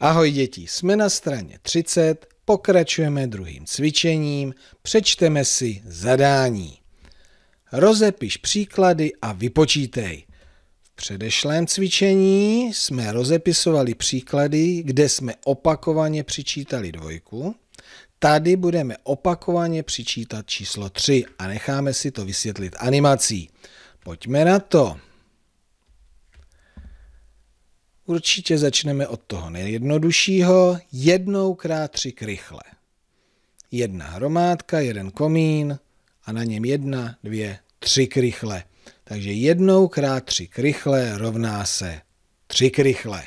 Ahoj děti, jsme na straně 30, pokračujeme druhým cvičením, přečteme si zadání. Rozepiš příklady a vypočítej. V předešlém cvičení jsme rozepisovali příklady, kde jsme opakovaně přičítali dvojku. Tady budeme opakovaně přičítat číslo 3 a necháme si to vysvětlit animací. Pojďme na to. Určitě začneme od toho nejjednoduššího, jednou krát tři krychle. Jedna hromádka, jeden komín a na něm jedna, dvě, tři krychle. Takže jednou krát tři krychle rovná se tři krychle.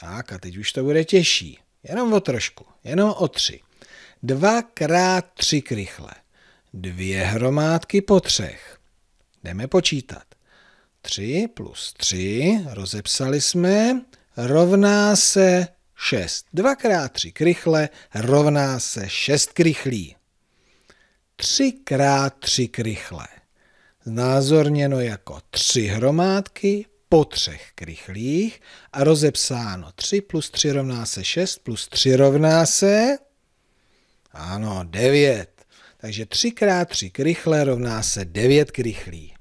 Tak a teď už to bude těžší. Jenom o trošku, jenom o tři. Dva krát tři krychle. Dvě hromádky po třech. Jdeme počítat. 3 plus 3, rozepsali jsme, rovná se 6. 2 3 krychle rovná se 6 krychlí. 3 krát 3 krychle. Znázorněno jako 3 hromádky po třech krychlích a rozepsáno 3 plus 3 rovná se 6 plus 3 rovná se... Ano, 9. Takže 3 krát 3 krychle rovná se 9 krychlí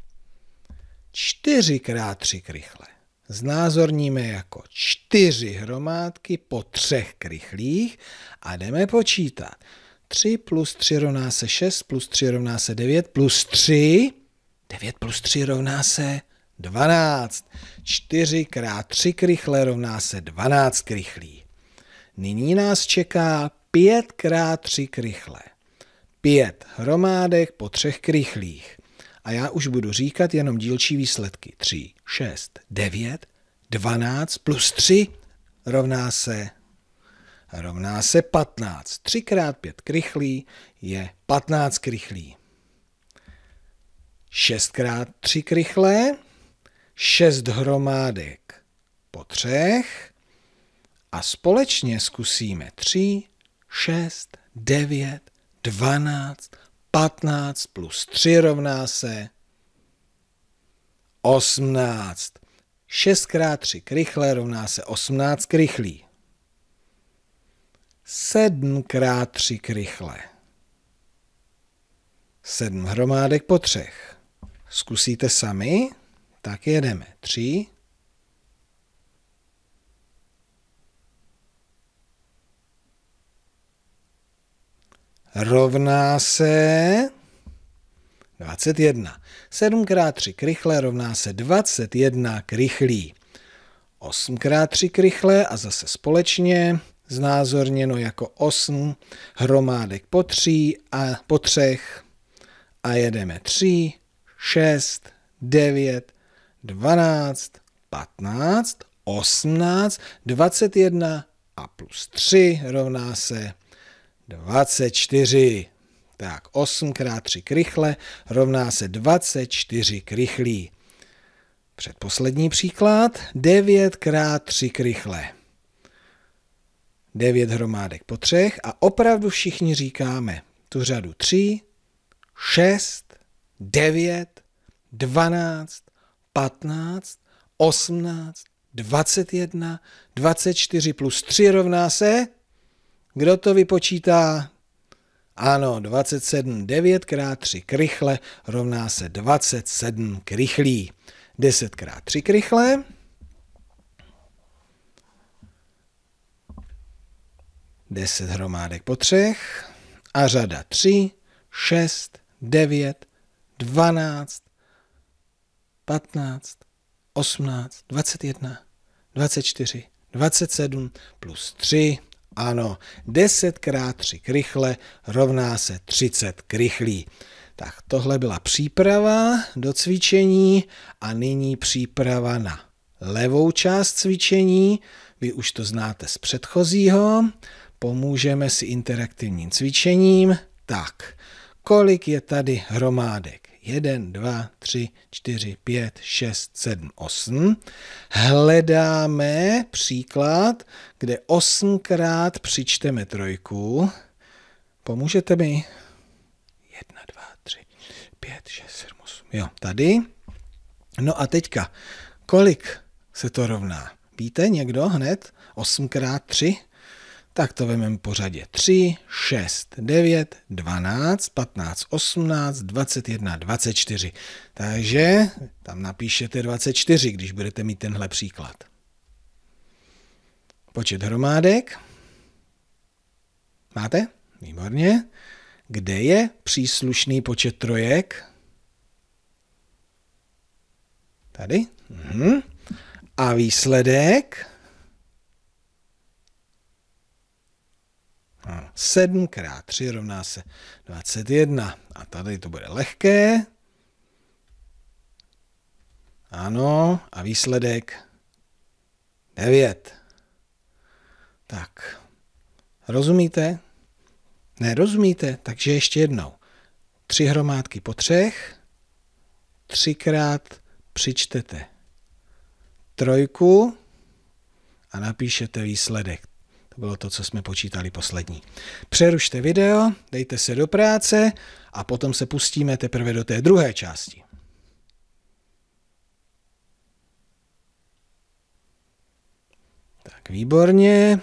čtyřikrát tři krychle. Znázorníme jako čtyři hromádky po třech krychlích a jdeme počítat. 3 plus 3 rovná se 6, plus 3 rovná se 9, plus 3, 9 plus 3 rovná se 12. 4 krát 3 krychle rovná se 12 krychlí. Nyní nás čeká 5 krát 3 krychle. 5 hromádek po třech krychlích a já už budu říkat jenom dílčí výsledky. 3, 6, 9, 12 plus 3 rovná se rovná se 15. 3 x 5 krychlí je 15 krychlí. 6 x 3 krychlé, 6 hromádek po třech a společně zkusíme 3, 6, 9, 12, 15 plus 3 rovná se 18. 6 x 3 krychle rovná se 18 krychlí. 7 x 3 krychle. 7 hromádek po třech. Zkusíte sami? Tak jedeme. 3, rovná se 21. 7 x 3 krychle rovná se 21 krychlí. 8 x 3 krychle a zase společně znázorněno jako 8 hromádek po, 3 a, po 3 a jedeme 3, 6, 9, 12, 15, 18, 21 a plus 3 rovná se 24. Tak 8 x 3 krychle rovná se 24 krychlí. Předposlední příklad 9 x 3 krychle. 9 hromádek po třech a opravdu všichni říkáme tu řadu 3, 6, 9, 12, 15, 18, 21, 24 plus 3 rovná se kdo to vypočítá? Ano, 27, 9 x 3 krychle rovná se 27 krychlí. 10 x 3 krychle. Deset hromádek po třech a řada tři, šest, devět, dvanáct, patnáct, osmnáct, dvacet jedna, dvacet čtyři, dvacet sedm plus tři. Ano, 10 krát 3 krychle rovná se 30 krychlí. Tak tohle byla příprava do cvičení a nyní příprava na levou část cvičení. Vy už to znáte z předchozího. Pomůžeme si interaktivním cvičením. Tak, kolik je tady hromádek? 1, 2, 3, 4, 5, 6, 7, 8. Hledáme příklad, kde 8 krát přičteme trojku. Pomůžete mi? 1, 2, 3, 5, 6, 7, 8. Jo, tady. No a teďka, kolik se to rovná? Víte někdo hned? 8 krát 3? tak to vememe pořadě 3, 6, 9, 12, 15, 18, 21, 24. Takže tam napíšete 24, když budete mít tenhle příklad. Počet hromádek. Máte? Výborně. Kde je příslušný počet trojek? Tady. Mhm. A výsledek? 7 x 3 rovná se 21. A tady to bude lehké. Ano, a výsledek 9. Tak, rozumíte? Nerozumíte? Takže ještě jednou. Tři hromádky po třech, třikrát přičtete trojku a napíšete výsledek bylo to, co jsme počítali poslední. Přerušte video, dejte se do práce a potom se pustíme teprve do té druhé části. Tak výborně,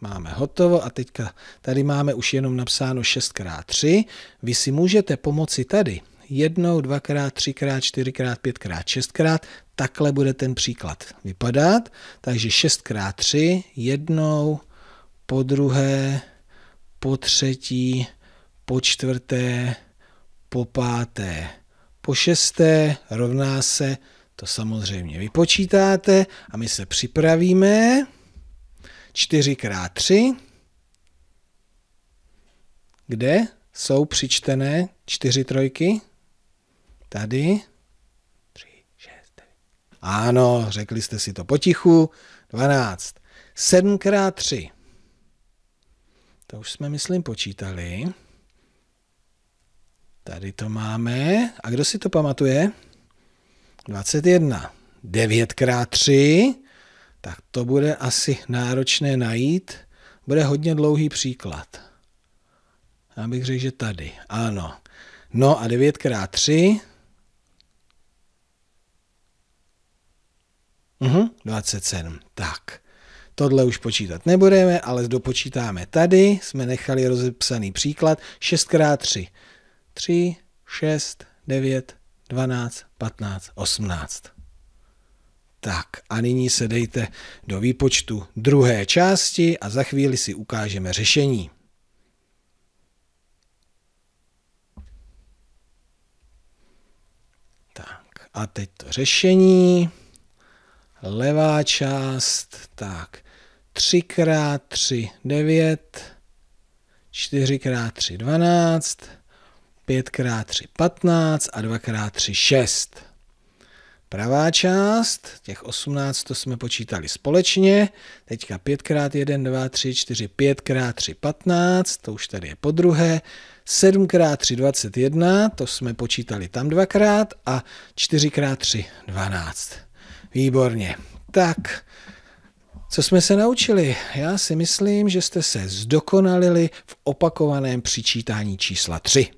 máme hotovo a teďka tady máme už jenom napsáno 6x3. Vy si můžete pomoci tady jednou, dvakrát, třikrát, čtyřikrát, pětkrát, šestkrát. Takhle bude ten příklad vypadat. Takže 6x3, jednou, po druhé, po třetí, po čtvrté, po páté, po šesté rovná se, to samozřejmě vypočítáte a my se připravíme. 4 x 3, kde jsou přičtené čtyři trojky? Tady. 3, 6, 9. Ano, řekli jste si to potichu. 12. 7 x 3. To už jsme, myslím, počítali. Tady to máme. A kdo si to pamatuje? 21. 9 x 3. Tak to bude asi náročné najít. Bude hodně dlouhý příklad. Já bych řekl, že tady. Ano. No a 9 x 3. Uhum, 27. Tak. Tohle už počítat nebudeme, ale dopočítáme tady. Jsme nechali rozepsaný příklad 6x3. 3, 6, 9, 12, 15, 18. Tak a nyní se dejte do výpočtu druhé části a za chvíli si ukážeme řešení. Tak a teď to řešení. Levá část, tak 3 x 3, 9, 4 x 3, 12, 5 x 3, 15 a 2 x 3, 6. Pravá část, těch 18 to jsme počítali společně, teďka 5 x 1, 2, 3, 4, 5 x 3, 15, to už tady je po druhé, 7 x 3, 21, to jsme počítali tam dvakrát a 4 x 3, 12. Výborně. Tak, co jsme se naučili? Já si myslím, že jste se zdokonalili v opakovaném přičítání čísla 3.